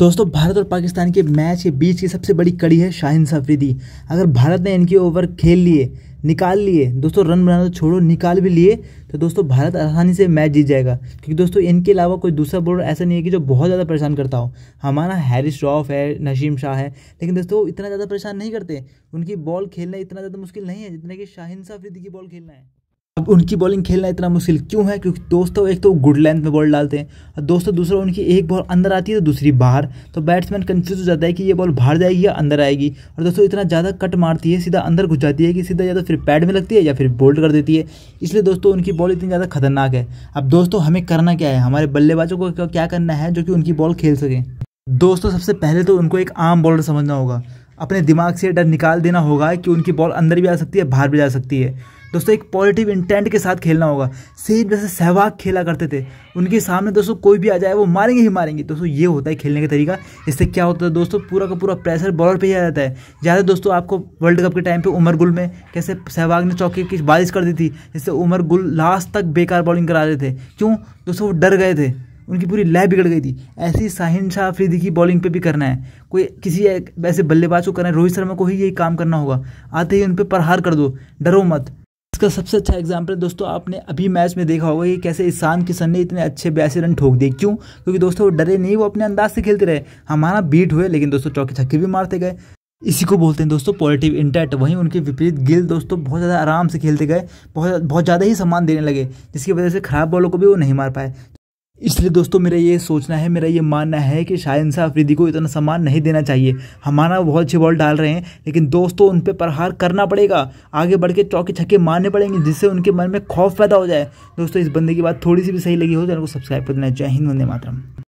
दोस्तों भारत और पाकिस्तान के मैच के बीच की सबसे बड़ी कड़ी है शाहिन सफरीदी अगर भारत ने इनके ओवर खेल लिए निकाल लिए दोस्तों रन बनाना तो छोड़ो निकाल भी लिए तो दोस्तों भारत आसानी से मैच जीत जाएगा क्योंकि दोस्तों इनके अलावा कोई दूसरा बॉलर ऐसा नहीं है कि जो बहुत ज़्यादा परेशान करता हो हमारा हैरिस श्रॉफ है नशीम शाह है लेकिन दोस्तों इतना ज़्यादा परेशान नहीं करते उनकी बॉल खेलना इतना ज़्यादा मुश्किल नहीं है जितना कि शाहिन साफरीदी की बॉल खेलना है अब उनकी बॉलिंग खेलना इतना मुश्किल क्यों है क्योंकि दोस्तों तो एक तो गुड लेंथ में बॉल डालते हैं और दोस्तों तो दूसरा उनकी एक बॉल अंदर आती है तो दूसरी बाहर तो बैट्समैन कंफ्यूज हो जाता है कि ये बॉल बाहर जाएगी या अंदर आएगी और दोस्तों इतना ज़्यादा कट मारती है सीधा अंदर घुस जाती है कि सीधा या तो फिर पैड में लगती है या फिर बोल्ड कर देती है इसलिए दोस्तों उनकी बॉल इतनी ज़्यादा खतरनाक है अब दोस्तों हमें करना क्या है हमारे बल्लेबाजों को क्या करना है जो कि उनकी बॉल खेल सकें दोस्तों सबसे पहले तो उनको एक आम बॉलर समझना होगा अपने दिमाग से डर निकाल देना होगा कि उनकी बॉल अंदर भी आ सकती है बाहर भी जा सकती है दोस्तों एक पॉजिटिव इंटेंट के साथ खेलना होगा सेम जैसे सहवाग खेला करते थे उनके सामने दोस्तों कोई भी आ जाए वो मारेंगे ही मारेंगे दोस्तों ये होता है खेलने का तरीका इससे क्या होता है दोस्तों पूरा का पूरा प्रेशर बॉलर पर ही आ जाता है ज़्यादा दोस्तों आपको वर्ल्ड कप के टाइम पर उमर गुल में कैसे सहवाग ने चौके की बारिश कर दी थी जिससे उमर गुल लास्ट तक बेकार बॉलिंग करा रहे थे क्यों दोस्तों वो डर गए थे उनकी पूरी लय बिगड़ गई थी ऐसी साहिन शाह अफरीदी की बॉलिंग पे भी करना है कोई किसी ऐसे बल्लेबाज को करना है रोहित शर्मा को ही यही काम करना होगा आते ही उन पर प्रहार कर दो डरो मत इसका सबसे अच्छा एग्जाम्पल दोस्तों आपने अभी मैच में देखा होगा कि कैसे ईशान किशन ने इतने अच्छे बयासी रन ठोक दिए क्यों क्योंकि दोस्तों वो डरे नहीं वो अपने अंदाज से खेलते रहे हमारा बीट हुए लेकिन दोस्तों चौके छक्के भी मारते गए इसी को बोलते हैं दोस्तों पॉजिटिव इंटैक्ट वहीं उनके विपरीत गिल दोस्तों बहुत ज़्यादा आराम से खेलते गए बहुत बहुत ज़्यादा ही सम्मान देने लगे जिसकी वजह से खराब बॉलों को भी वो नहीं मार पाए इसलिए दोस्तों मेरा ये सोचना है मेरा ये मानना है कि शाहिनशाह अफरीदी को इतना सम्मान नहीं देना चाहिए हमारा बहुत अच्छे बॉल डाल रहे हैं लेकिन दोस्तों उन पर प्रहार करना पड़ेगा आगे बढ़ के चौके छक्के मारने पड़ेंगे जिससे उनके मन में खौफ पैदा हो जाए दोस्तों इस बंदे की बात थोड़ी सी भी सही लगी हो तो उनको सब्सक्राइब कर देना जय हिंद वंदे मातरम